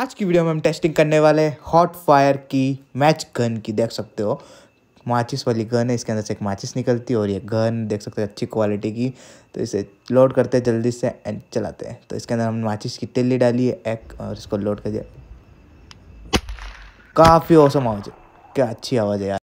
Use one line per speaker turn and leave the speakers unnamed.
आज की वीडियो में हम टेस्टिंग करने वाले हॉट फायर की मैच गन की देख सकते हो माचिस वाली गन है इसके अंदर से एक माचिस निकलती है और ये गन देख सकते हो अच्छी क्वालिटी की तो इसे लोड करते हैं जल्दी से एंड चलाते हैं तो इसके अंदर हमने माचिस की तिल्ली डाली है एक और इसको लोड कर दिया काफ़ी औसम आवाज़ क्या अच्छी आवाज़ है यार